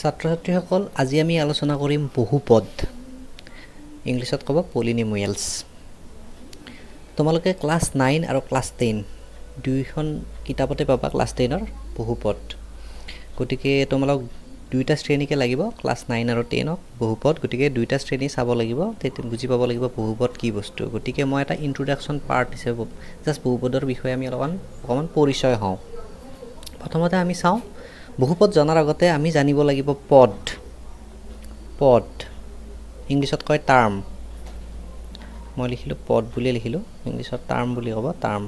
ছাত্ৰ ছাত্ৰীসকল আজি আমি আলোচনা কৰিম বহুপদ ইংলিছত ক'ব পলিনিমিয়েলছ তোমালোকে ক্লাছ নাইন আৰু ক্লাছ টেন দুয়োখন কিতাপতে পাবা ক্লাছ টেনৰ বহুপদ গতিকে তোমালোক দুয়োটা শ্ৰেণীকে লাগিব ক্লাছ নাইন আৰু টেনক বহু পদ গতিকে দুয়োটা শ্ৰেণী চাব লাগিব তেতিয়া বুজি পাব লাগিব বহুপদ কি বস্তু গতিকে মই এটা ইণ্ট্ৰডাকশ্যন পাৰ্ট হিচাপে জাষ্ট বহু পদৰ বিষয়ে আমি অলপমান অকণমান পৰিচয় হওঁ প্ৰথমতে আমি চাওঁ বহুপদ জনাৰ আগতে আমি জানিব লাগিব পদ পদ ইংলিছত কয় টাৰ্ম মই লিখিলোঁ পদ বুলিয়ে লিখিলোঁ ইংলিছত টাৰ্ম বুলি ক'ব টাৰ্ম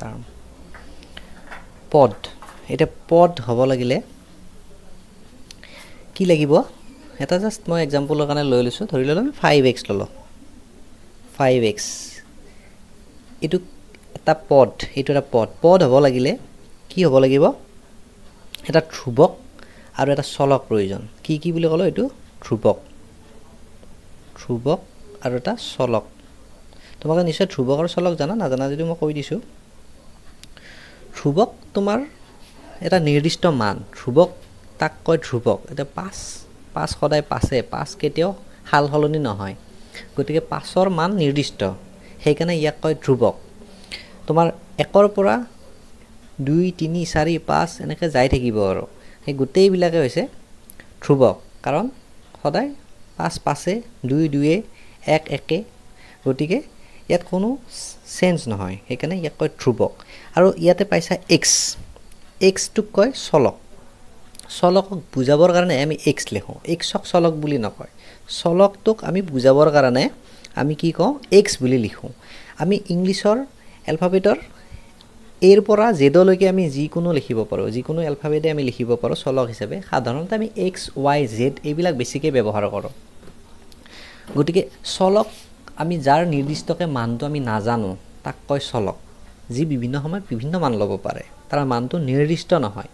টাৰ্ম পদ এতিয়া পদ হ'ব লাগিলে কি লাগিব এটা জাষ্ট মই এক্সাম্পলৰ কাৰণে লৈ লৈছোঁ ধৰি ল'লোঁ আমি ফাইভ এক্স ল'লোঁ ফাইভ এক্স এইটো এটা পদ এইটো এটা পদ পদ হ'ব লাগিলে কি হ'ব লাগিব এটা ধ্ৰুৱক আৰু এটা চলক প্ৰয়োজন কি কি বুলি ক'লোঁ এইটো ধ্ৰুৱক ধ্ৰুৱক আৰু এটা চলক তোমালোকে নিশ্চয় ধ্ৰুৱক আৰু চলক জানা নাজানা যদিও মই কৈ দিছোঁ ধ্ৰুৱক তোমাৰ এটা নিৰ্দিষ্ট মান ধ্ৰুৱক তাক কয় ধ্ৰুৱক এতিয়া পাঁচ পাঁচ সদায় পাছে পাঁচ কেতিয়াও সাল সলনি নহয় গতিকে পাঁচৰ মান নিৰ্দিষ্ট সেইকাৰণে ইয়াক কয় ধ্ৰুৱক তোমাৰ একৰ পৰা দুই তিনি চাৰি পাঁচ এনেকৈ যাই থাকিব আৰু সেই গোটেইবিলাকে হৈছে ধ্ৰুৱক কাৰণ সদায় পাঁচ পাঁচে দুই দুয়ে এক একে গতিকে ইয়াত কোনো চেঞ্জ নহয় সেইকাৰণে ইয়াক কয় ধ্ৰুৱক আৰু ইয়াতে পাইছা এক্স এক্সটোক কয় চলক চলকক বুজাবৰ কাৰণে আমি এক্স লিখোঁ এক্সক চলক বুলি নকয় চলকটোক আমি বুজাবৰ কাৰণে আমি কি কওঁ এক্স বুলি লিখোঁ আমি ইংলিছৰ এলফাবেটৰ এৰ পৰা জেডলৈকে আমি যিকোনো লিখিব পাৰোঁ যিকোনো এলফাবেটে আমি লিখিব পাৰোঁ চলক হিচাপে সাধাৰণতে আমি এক্স ৱাই জেড এইবিলাক বেছিকৈ ব্যৱহাৰ কৰোঁ গতিকে চলক আমি যাৰ নিৰ্দিষ্টকৈ মানটো আমি নাজানো তাক কয় চলক যি বিভিন্ন সময়ত বিভিন্ন মান ল'ব পাৰে তাৰ মানটো নিৰ্দিষ্ট নহয়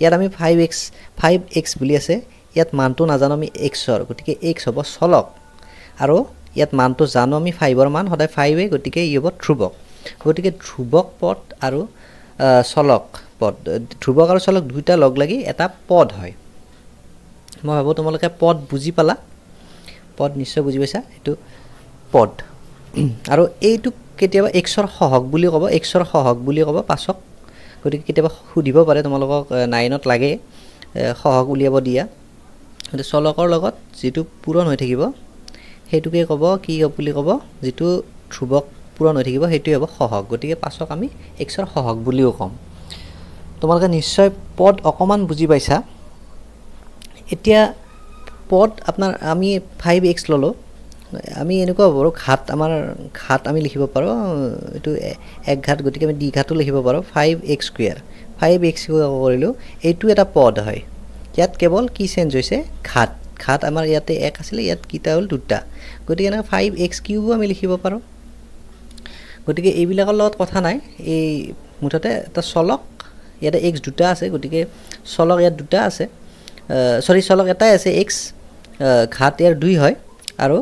ইয়াত আমি ফাইভ এক্স ফাইভ এক্স বুলি আছে ইয়াত মানটো নাজানো আমি এক্সৰ গতিকে এক্স হ'ব চলক আৰু ইয়াত মানটো জানো আমি ফাইভৰ মান সদায় ফাইভে গতিকে ই হ'ব ধ্ৰুৱক গতিকে ধ্ৰুৱক পদ আৰু চলক পদ ধ্ৰুৱক আৰু চলক দুয়োটা লগ লাগি এটা পদ হয় মই ভাবোঁ তোমালোকে পদ বুজি পালা পদ নিশ্চয় বুজি পাইছা এইটো পদ আৰু এইটো কেতিয়াবা এক্সৰ সহক বুলি ক'ব এক্সৰ সহক বুলি ক'ব পাছক গতিকে কেতিয়াবা সুধিব পাৰে তোমালোকক নাইনত লাগে সহক উলিয়াব দিয়া গতিকে চলকৰ লগত যিটো পূৰণ হৈ থাকিব সেইটোকে ক'ব কি বুলি ক'ব যিটো ধ্ৰুৱক পূৰণ হৈ থাকিব সেইটোৱে হ'ব সহগ গতিকে পাছক আমি এক্সৰ সহগ বুলিও ক'ম তোমালোকে নিশ্চয় পদ অকণমান বুজি পাইছা এতিয়া পদ আপোনাৰ আমি ফাইভ এক্স ল'লোঁ আমি এনেকুৱা বাৰু ঘাট আমাৰ ঘাট আমি লিখিব পাৰোঁ এইটো এক ঘাট গতিকে আমি দ্বি ঘাটো লিখিব পাৰোঁ five x square five x কৰিলোঁ এইটো এটা পদ হয় ইয়াত কেৱল কি চেঞ্জ হৈছে ঘাট ঘাট আমাৰ ইয়াতে এক আছিলে ইয়াত কিটা হ'ল দুটা গতিকে এনেকৈ ফাইভ এক্স কিউবো আমি লিখিব পাৰোঁ গতিকে এইবিলাকৰ লগত কথা নাই এই মুঠতে এটা চলক ইয়াতে এক্স দুটা আছে গতিকে চলক ইয়াত দুটা আছে চৰি চলক এটাই আছে এক্স ঘাট ইয়াৰ দুই হয় আৰু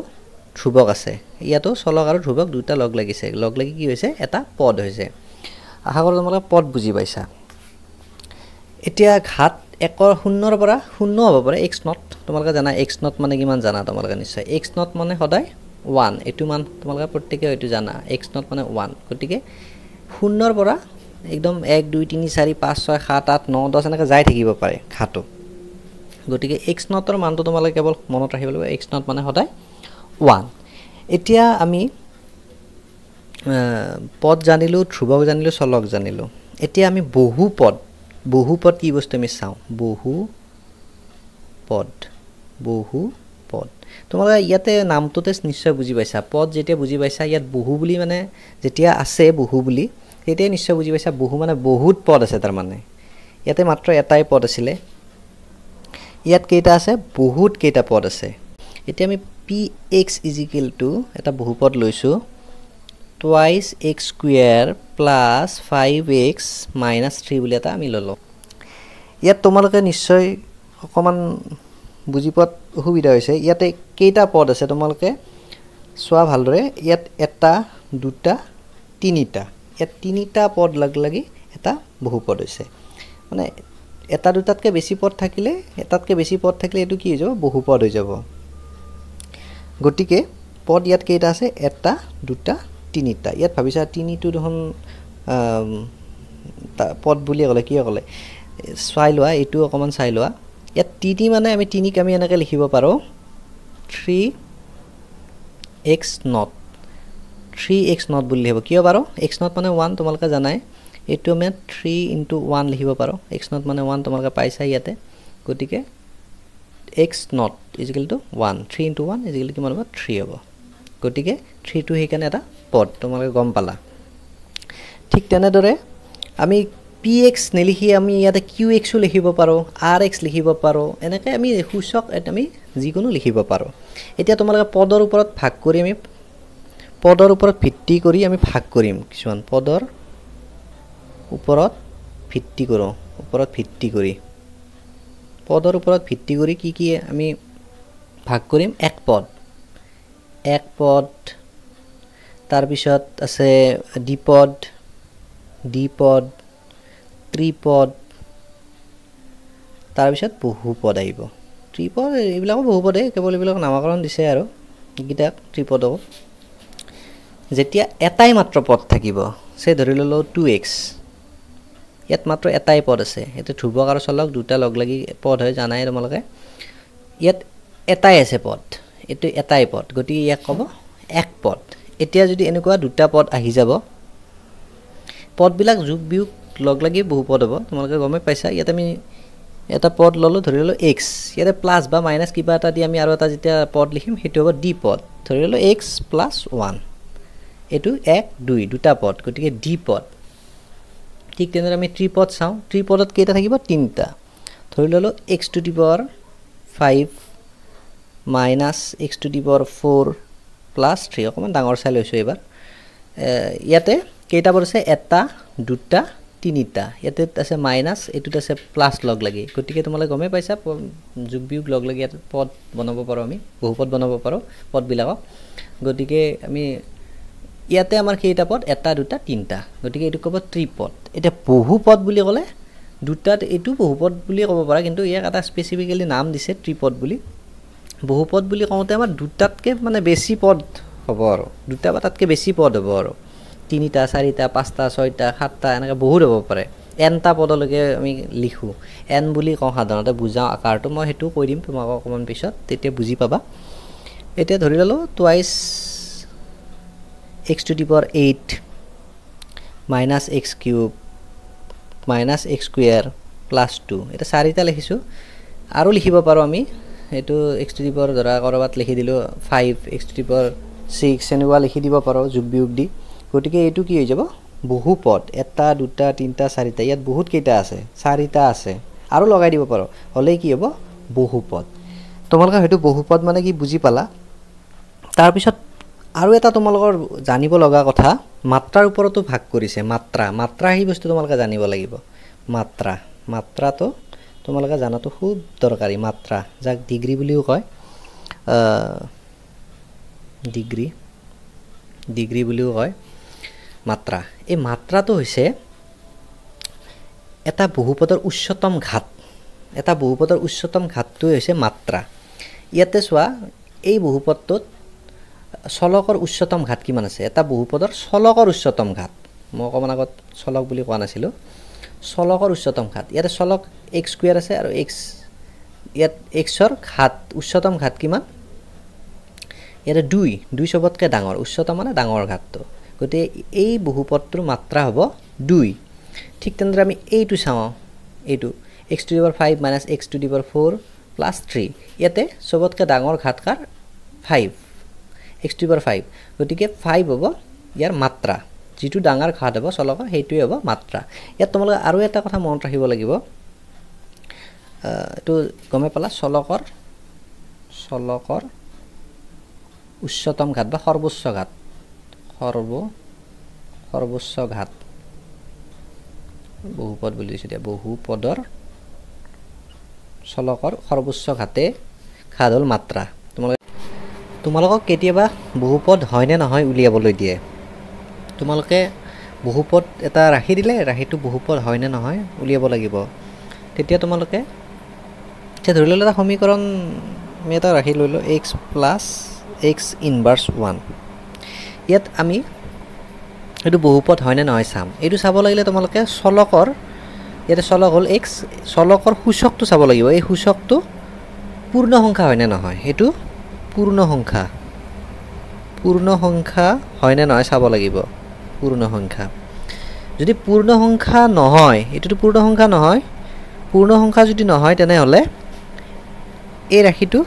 ধ্ৰুৱক আছে ইয়াতো চলক আৰু ধ্ৰুৱক দুটা লগ লাগিছে লগ লাগি কি হৈছে এটা পদ হৈছে আশা কৰোঁ তোমালোকে পদ বুজি পাইছা এতিয়া ঘাট একৰ শূন্যৰ পৰা শূন্য হ'ব পাৰে এক্স নট তোমালোকে জানা এক্স নট মানে কিমান জানা তোমালোকে নিশ্চয় এক্স নট মানে সদায় ওৱান এইটো মান তোমালোকে প্ৰত্যেকে হয়তো জানা এক্স নট মানে ওৱান গতিকে শূন্যৰ পৰা একদম এক দুই তিনি চাৰি পাঁচ ছয় সাত আঠ ন দহ এনেকৈ যাই থাকিব পাৰে খাটো গতিকে এক্স নটৰ মানটো তোমালোকে কেৱল মনত ৰাখিব লাগিব এক্স নট মানে সদায় ওৱান এতিয়া আমি পদ জানিলোঁ ধ্ৰুৱক জানিলোঁ চলক জানিলোঁ এতিয়া আমি বহু পদ বহু পদ কি বস্তু আমি চাওঁ বহু পদ বহু পদ তোমালোকে ইয়াতে নামটোতে নিশ্চয় বুজি পাইছা পদ যেতিয়া বুজি পাইছা ইয়াত বহু বুলি মানে যেতিয়া আছে বহু বুলি তেতিয়াই নিশ্চয় বুজি পাইছা বহু মানে বহুত পদ আছে তাৰমানে ইয়াতে মাত্ৰ এটাই পদ আছিলে ইয়াত কেইটা আছে বহুত কেইটা পদ আছে এতিয়া আমি পি এক্স ইজিকেল টু এটা বহু পদ লৈছোঁ twice x square plus five x minus three বুলি এটা আমি ল'লোঁ ইয়াত তোমালোকে নিশ্চয় অকণমান বুজি পোৱাত অসুবিধা হৈছে ইয়াতে কেইটা পদ আছে তোমালোকে চোৱা ভালদৰে ইয়াত এটা দুটা তিনিটা ইয়াত তিনিটা পদ লাগ লাগি এটা বহু পদ হৈছে মানে এটা দুটাতকৈ বেছি পদ থাকিলে এটাতকৈ বেছি পদ থাকিলে এইটো কি হৈ যাব বহু পদ হৈ যাব গতিকে পদ ইয়াত কেইটা আছে এটা দুটা তিনিটা ইয়াত ভাবিছা তিনিটো দেখোন পদ বুলিয়ে ক'লে কিয় ক'লে চাই লোৱা এইটো অকণমান চাই লোৱা ইয়াত টি টি মানে আমি তিনিক আমি এনেকৈ লিখিব পাৰোঁ three x naught three x naught বুলি লিখিব কিয় পাৰোঁ এক্স নট মানে ওৱান তোমালোকে জানাই এইটো আমি থ্ৰী ইণ্টু ওৱান লিখিব পাৰোঁ এক্স নট মানে ওৱান তোমালোকে পাইছা ইয়াতে গতিকে x naught equal to one three into one equal কিমান হ'ব থ্ৰী হ'ব গতিকে থ্ৰীটো সেইকাৰণে এটা পদ তোমালোকে গম পালা ঠিক তেনেদৰে আমি পি এক্স নিলিখি আমি ইয়াতে কিউ এক্সো লিখিব পাৰোঁ আৰ এক্স লিখিব পাৰোঁ এনেকৈ আমি সূচক আমি যিকোনো লিখিব পাৰোঁ এতিয়া তোমালোকে পদৰ ওপৰত ভাগ কৰি আমি পদৰ ওপৰত ভিত্তি কৰি আমি ভাগ কৰিম কিছুমান পদৰ ওপৰত ভিত্তি কৰোঁ ওপৰত ভিত্তি কৰি পদৰ ওপৰত ভিত্তি কৰি কি কি আমি ভাগ কৰিম এক পদ এক পদ তাৰপিছত আছে দ্বিপদ দ্বিপদ ত্ৰিপদ তাৰপিছত বহুপদ আহিব ত্ৰিপদ এইবিলাকো বহুপদেই কেৱল এইবিলাক নামাকৰণ দিছে আৰু এইকেইটাক ত্ৰিপদকো যেতিয়া এটাই মাত্ৰ পদ থাকিব সেই ধৰি ল'লোঁ টু এক্স ইয়াত মাত্ৰ এটাই পদ আছে এইটো ধ্ৰুৱক আৰু চলক দুটা লগ লাগি পদ হয় জানাই তোমালোকে ইয়াত এটাই আছে পদ এইটো এটাই পদ গতিকে ইয়াক ক'ব এক পদ এতিয়া যদি এনেকুৱা দুটা পদ আহি যাব পদবিলাক যোগ বিয়োগ লগ লাগি বহু পদ হ'ব তোমালোকে গমেই পাইছা ইয়াত আমি এটা পদ ল'লোঁ ধৰি ল'লোঁ এক্স ইয়াতে প্লাছ বা মাইনাছ কিবা এটা দি আমি আৰু এটা যেতিয়া পদ লিখিম সেইটো হ'ব ডি পদ ধৰি ল'লোঁ এক্স প্লাছ ওৱান এইটো এক দুই দুটা পদ গতিকে ডি পদ ঠিক তেনেদৰে আমি ত্ৰি পদ চাওঁ ত্ৰিপদত কেইটা থাকিব তিনিটা ধৰি ল'লোঁ x to the power five minus x to the power four plus three অকণমান ডাঙৰ চাই লৈছোঁ এইবাৰ ইয়াতে কেইটা পদ আছে এটা দুটা তিনিটা ইয়াতে আছে মাইনাচ এইটোত আছে প্লাছ লগ লাগে গতিকে তোমালোকে গমেই পাইছা যোগ বিয়োগ লগ লাগি ইয়াত পদ বনাব পাৰোঁ আমি বহু বহুপদ বনাব পাৰোঁ পদবিলাকক গতিকে আমি ইয়াতে আমাৰ সেইটা পদ এটা দুটা তিনিটা গতিকে এইটো ক'ব ত্ৰিপদ এতিয়া বহু পদ বুলি ক'লে দুটাত এইটো বহু বহুপদ বুলিয়ে ক'ব পাৰা কিন্তু ইয়াক এটা স্পেচিফিকেলি নাম দিছে ত্ৰিপদ বুলি বহু বহুপদ বুলি কওঁতে আমাৰ দুটাতকৈ মানে বেছি পদ হ'ব আৰু দুটা বা তাতকৈ বেছি পদ হ'ব আৰু তিনিটা চাৰিটা পাঁচটা ছয়টা সাতটা এনেকৈ বহুত হ'ব পাৰে এনটা পদলৈকে আমি লিখোঁ এন বুলি কওঁ সাধাৰণতে বুজাওঁ আকাৰটো মই সেইটো কৈ দিম তোমাকৰ অকণমান পিছত তেতিয়া বুজি পাবা এতিয়া ধৰি ল'লোঁ twice x to the power eight minus x cube minus x square plus two এতিয়া চাৰিটা লিখিছোঁ আৰু লিখিব পাৰোঁ আমি সেইটো এক্স টু দি পাৱাৰ ধৰা ক'ৰবাত লিখি দিলোঁ five x to the power six এনেকুৱা লিখি দিব পাৰোঁ যোগ বিয়োগ দি গতিকে এইটো কি হৈ যাব বহু পদ এটা দুটা তিনিটা চাৰিটা ইয়াত বহুত কেইটা আছে চাৰিটা আছে আৰু লগাই দিব পাৰ হ'লে কি হ'ব বহু পদ তোমালোকে সেইটো বহু পদ মানে কি বুজি পালা তাৰপিছত আৰু এটা তোমালোকৰ জানিব লগা কথা মাত্ৰাৰ ওপৰতো ভাগ কৰিছে মাত্ৰা মাত্ৰা সেই বস্তু তোমালোকে জানিব লাগিব মাত্ৰা মাত্ৰাটো তোমালোকে জনাটো খুব দৰকাৰী মাত্ৰা যাক ডিগ্ৰী বুলিও কয় ডিগ্ৰী ডিগ্ৰী বুলিও কয় মাত্ৰা এই মাত্ৰাটো হৈছে এটা বহুপদৰ উচ্চতম ঘাট এটা বহুপদৰ উচ্চতম ঘাটটোৱে হৈছে মাত্ৰা ইয়াতে চোৱা এই বহুপদটোত চলকৰ উচ্চতম ঘাট কিমান আছে এটা বহুপদৰ চলকৰ উচ্চতম ঘাট মই অকণমান আগত চলক বুলি কোৱা নাছিলোঁ চলকৰ উচ্চতম ঘাট ইয়াতে চলক এক্স স্কুৱেৰ আছে আৰু এক্স ইয়াত এক্সৰ ঘাট উচ্চতম ঘাট কিমান ইয়াতে দুই দুই চবতকৈ ডাঙৰ উচ্চতম মানে ডাঙৰ ঘাটটো গতিকে এই বহুপদটোৰ মাত্ৰা হ'ব দুই ঠিক তেনেদৰে আমি এইটো চাওঁ এইটো x to the power five minus x to the power four plus three ইয়াতে চবতকৈ ডাঙৰ ঘাটকাৰ five x to the power five গতিকে ফাইভ হ'ব ইয়াৰ মাত্ৰা যিটো ডাঙৰ ঘাট হ'ব চলকৰ সেইটোৱে হ'ব মাত্ৰা ইয়াত তোমালোকে আৰু এটা কথা মনত ৰাখিব লাগিব এইটো গমে পালা চলকৰ চলকৰ উচ্চতম ঘাট বা সৰ্বোচ্চ ঘাট সৰ্ব সৰ্বোচ্চ ঘাত বহুপদ বুলি দিছে এতিয়া বহু পদৰ চলকৰ সৰ্বোচ্চ ঘাতে ঘাত হ'ল মাত্ৰা তোমালোকে তোমালোকক কেতিয়াবা বহু বহুপদ হয়নে নহয় উলিয়াবলৈ দিয়ে তোমালোকে বহু পদ এটা ৰাখি দিলে ৰাখিটো বহুপদ হয়নে নহয় উলিয়াব লাগিব তেতিয়া তোমালোকে এতিয়া ধৰি ল'লো এটা সমীকৰণ আমি এটা ৰাখি লৈ লওঁ x plus x inverse one ইয়াত আমি এইটো বহুপদ হয়নে নহয় চাম এইটো চাব লাগিলে তোমালোকে চলকৰ ইয়াতে চলক হ'ল এক চলকৰ সূচকটো চাব লাগিব এই সূচকটো পূৰ্ণ সংখ্যা হয়নে নহয় সেইটো পূৰ্ণ সংখ্যা পূৰ্ণ সংখ্যা হয়নে নহয় চাব লাগিব পূৰ্ণ সংখ্যা যদি পূৰ্ণ সংখ্যা নহয় এইটোতো পূৰ্ণ সংখ্যা নহয় পূৰ্ণ সংখ্যা যদি নহয় তেনেহ'লে এই ৰাশিটো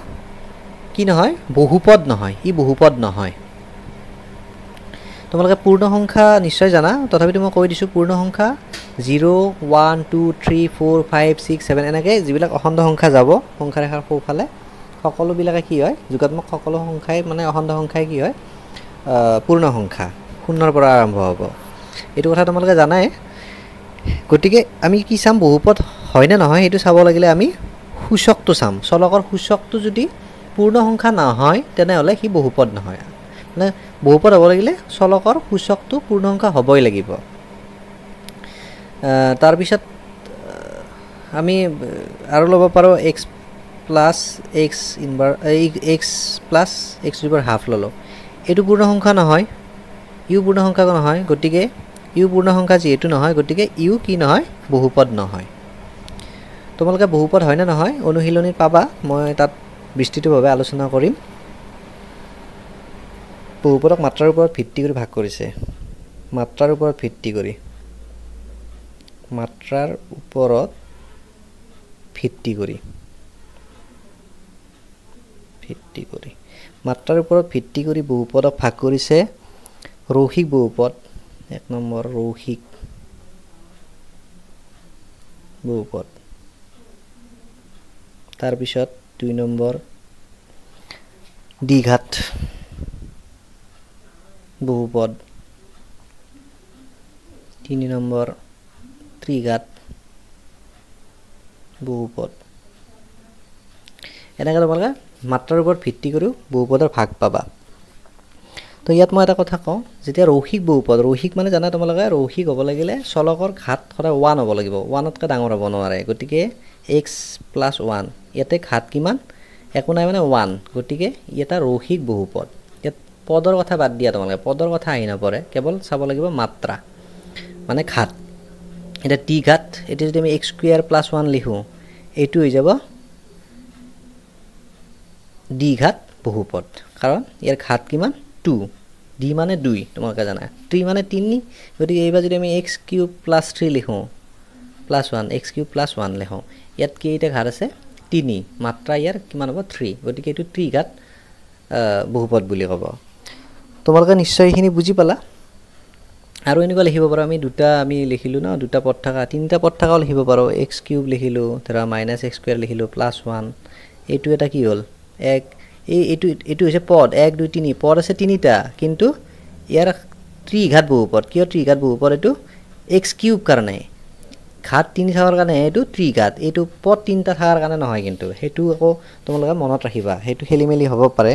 কি নহয় বহুপদ নহয় ই বহুপদ নহয় তোমালোকে পূৰ্ণ সংখ্যা নিশ্চয় জানা তথাপিতো মই কৈ দিছোঁ পূৰ্ণ সংখ্যা zero' one two three four five six seven এনেকৈ যিবিলাক অখণ্ড সংখ্যা যাব সংখ্যাৰেখাৰ সোঁফালে সকলোবিলাকে কি হয় যোগাত্মক সকলো সংখ্যাই মানে অখণ্ড সংখ্যাই কি হয় পূৰ্ণ সংখ্যা শূন্যৰ পৰা আৰম্ভ হ'ব এইটো কথা তোমালোকে জানাই গতিকে আমি কি চাম বহুপদ হয়নে নহয় সেইটো চাব লাগিলে আমি সূচকটো চাম চলকৰ সূচকটো যদি পূৰ্ণ সংখ্যা নহয় তেনেহ'লে সি বহুপদ নহয় আপোনাৰ বহুপদ হ'ব লাগিলে চলকৰ সূচকটো পূৰ্ণ সংখ্যা হ'বই লাগিব তাৰপিছত আমি আৰু ল'ব পাৰোঁ x plus x inverse x plus x ৰিভাৰ হাফ ল'লোঁ এইটো পূৰ্ণ সংখ্যা নহয় ইউ পূৰ্ণ সংখ্যা নহয় গতিকে ইউ পূৰ্ণ সংখ্যা যিহেতু নহয় গতিকে ইউ কি নহয় বহুপদ নহয় তোমালোকে বহুপদ হয়নে নহয় অনুশীলনী পাবা মই তাত বিস্তৃতভাৱে আলোচনা কৰিম পূৰ্বৰক মাত্ৰাৰ ওপৰত ভিত্তি কৰি ভাগ কৰিছে মাত্ৰাৰ ওপৰত ভিত্তি কৰি মাত্ৰাৰ ওপৰত ভিত্তি কৰি ভিত্তি কৰি মাত্ৰাৰ ওপৰত ভিত্তি কৰি বহুপদক ভাগ কৰিছে ৰৌসিক বহুপদ এক নম্বৰ ৰৌসিক বহুপদ তাৰপিছত দুই নম্বৰ দ্বিঘাট বহুপদ তিনি নম্বৰ ত্ৰিঘাত বহুপদ এনেকৈ তোমালোকে মাত্ৰাৰ ওপৰত ভিত্তি কৰিও বহুপদৰ ভাগ পাবা তো ইয়াত মই এটা কথা কওঁ যেতিয়া ৰৌসিক বহুপদ ৰৌসিক মানে জানা তোমালোকে ৰৌসিক হ'ব লাগিলে চলকৰ ঘাট সদায় ওৱান হ'ব লাগিব ওৱানতকৈ ডাঙৰ হ'ব নোৱাৰে গতিকে এক্স প্লাছ ওৱান ইয়াতে ঘাট কিমান একো নাই মানে ওৱান গতিকে ই এটা ৰৌসিক বহুপদ পদৰ কথা বাদ দিয়া তোমালোকে পদৰ কথা আহি নপৰে কেৱল চাব লাগিব মাত্ৰা মানে ঘাট এতিয়া টি ঘাট এতিয়া যদি আমি এক্স স্কুৱেৰ প্লাছ ওৱান লিখোঁ এইটো হৈ যাব দ্বি ঘাট বহুপদ কাৰণ ইয়াৰ ঘাট কিমান টু দ্বি মানে দুই তোমালোকে জানা থ্ৰী মানে তিনি গতিকে এইবাৰ যদি আমি এক্স কিউ প্লাছ থ্ৰী লিখোঁ plus one x cube plus one লিখোঁ ইয়াত কেইটা ঘাট আছে তিনি মাত্ৰা ইয়াৰ কিমান হ'ব থ্ৰী গতিকে এইটো ত্ৰি ঘাট বহুপদ বুলি ক'ব তোমালোকে নিশ্চয় এইখিনি বুজি পালা আৰু এনেকুৱা লিখিব পাৰোঁ আমি দুটা আমি লিখিলোঁ ন দুটা পদ থকা তিনিটা পদ থকাও লিখিব পাৰোঁ এক্স কিউব লিখিলোঁ ধৰা মাইনাছ এক্স স্কুৱেৰ লিখিলোঁ প্লাছ ওৱান এইটো এটা কি হ'ল এক এই এইটো এইটো হৈছে পদ এক দুই তিনি পদ আছে তিনিটা কিন্তু ইয়াৰ ত্ৰিঘাত বহু পদ কিয় ত্ৰিঘাত বহু পদ এইটো এক্স কিউব কাৰণে ঘাট তিনি থকাৰ কাৰণে এইটো ত্ৰিঘাত এইটো পদ তিনিটা থকাৰ কাৰণে নহয় কিন্তু সেইটো আকৌ তোমালোকে মনত ৰাখিবা সেইটো খেলি মেলি হ'ব পাৰে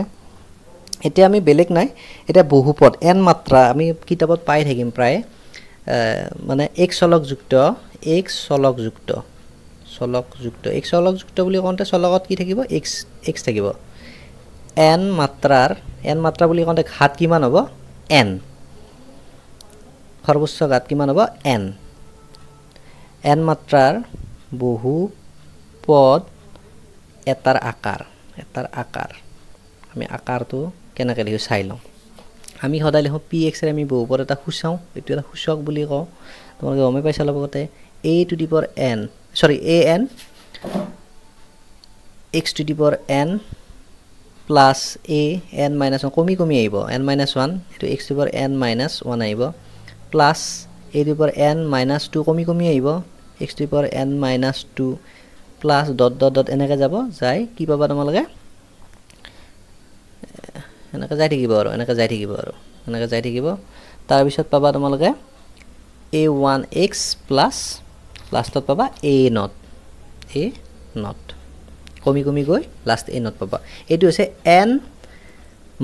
এতিয়া আমি বেলেগ নাই এতিয়া বহুপদ এন মাত্ৰা আমি কিতাপত পাই থাকিম প্ৰায় মানে এক চলকযুক্ত এক চলকযুক্ত চলকযুক্ত এক চলকযুক্ত বুলি কওঁতে চলকত কি থাকিব এক্স এক্স থাকিব এন মাত্ৰাৰ এন মাত্ৰা বুলি কওঁতে ঘাট কিমান হ'ব এন সৰ্বোচ্চ ঘাট কিমান হ'ব এন এন মাত্ৰাৰ বহু পদ এটাৰ আকাৰ এটাৰ আকাৰ আমি আকাৰটো কেনেকৈ লিখোঁ চাই লওঁ আমি সদায় লিখোঁ পি এক্সৰে আমি বহুবোৰ এটা সূচাওঁ এইটো এটা সূচক বুলি কওঁ তোমালোকে গমে পাইছা লগতে এ two the power n sorry a n x to the power n plus a n minus one কমি কমি আহিব এন মাইনাছ ওৱান সেইটো x to power n minus one আহিব plus a to power n minus two কমি কমি আহিব x to power n minus two plus dot dot dot এনেকৈ যাব যায় কি পাবা তোমালোকে এনেকৈ যাই থাকিব আৰু এনেকৈ যাই থাকিব আৰু এনেকৈ যাই থাকিব তাৰপিছত পাবা তোমালোকে এ ওৱান এক্স প্লাছ লাষ্টত পাবা এ নট এ নট কমি কমি গৈ লাষ্ট এ নট পাবা এইটো হৈছে এন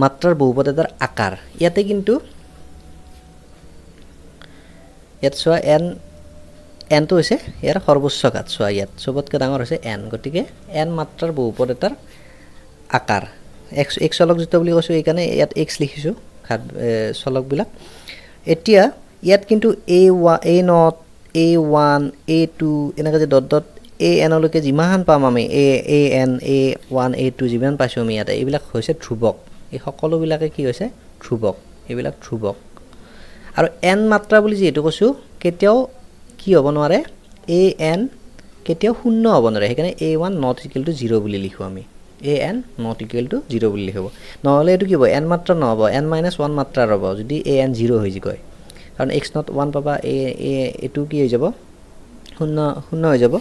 মাত্ৰাৰ বহুপদ এটাৰ আকাৰ ইয়াতে কিন্তু ইয়াত চোৱা এন এনটো হৈছে ইয়াৰ সৰ্বোচ্চ ঘাট চোৱা ইয়াত চবতকৈ ডাঙৰ হৈছে এন গতিকে এন মাত্ৰাৰ বহুপদ এটাৰ আকাৰ এক্স এক্স চলক জোতা বুলি কৈছোঁ সেইকাৰণে ইয়াত এক্স লিখিছোঁ খাট চলকবিলাক এতিয়া ইয়াত কিন্তু এ ৱা a naught a one a two এনেকৈ যে ডট ডট এ এনলৈকে যিমান পাম আমি a a n a one a two যিমান পাইছোঁ আমি ইয়াতে এইবিলাক হৈছে ধ্ৰুৱক এই সকলোবিলাকে কি হৈছে ধ্ৰুৱক এইবিলাক ধ্ৰুৱক আৰু এন মাত্ৰা বুলি যিহেতু কৈছোঁ কেতিয়াও কি হ'ব নোৱাৰে এ এন কেতিয়াও শূন্য হ'ব নোৱাৰে সেইকাৰণে a one not equal to zero' বুলি লিখোঁ আমি a n not equal to zero' বুলি লিখিব নহ'লে এইটো কি হ'ব এন মাত্ৰা নহ'ব এন মাইনাচ ওৱান মাত্ৰা ৰ'ব যদি এ এন জিৰ' হৈ যি কয় কাৰণ এক্স নট ওৱান পাবা এ এ এইটো কি হৈ যাব শূন্য শূন্য হৈ যাব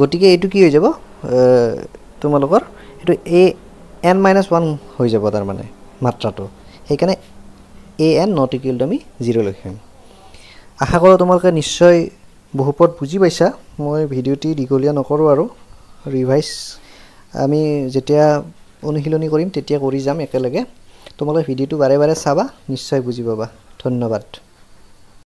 গতিকে এইটো কি হৈ যাব তোমালোকৰ এইটো এ এন মাইনাচ ওৱান হৈ যাব তাৰমানে মাত্ৰাটো সেইকাৰণে a n not equal to আমি জিৰ' লিখিম আশা কৰোঁ তোমালোকে নিশ্চয় বহুপদ বুজি পাইছা মই ভিডিঅ'টি দীঘলীয়া নকৰোঁ আৰু ৰিভাইজ আমি যেতিয়া অনুশীলনী কৰিম তেতিয়া কৰি যাম একেলগে তোমালোকে ভিডিঅ'টো বাৰে বাৰে চাবা নিশ্চয় বুজি পাবা ধন্যবাদ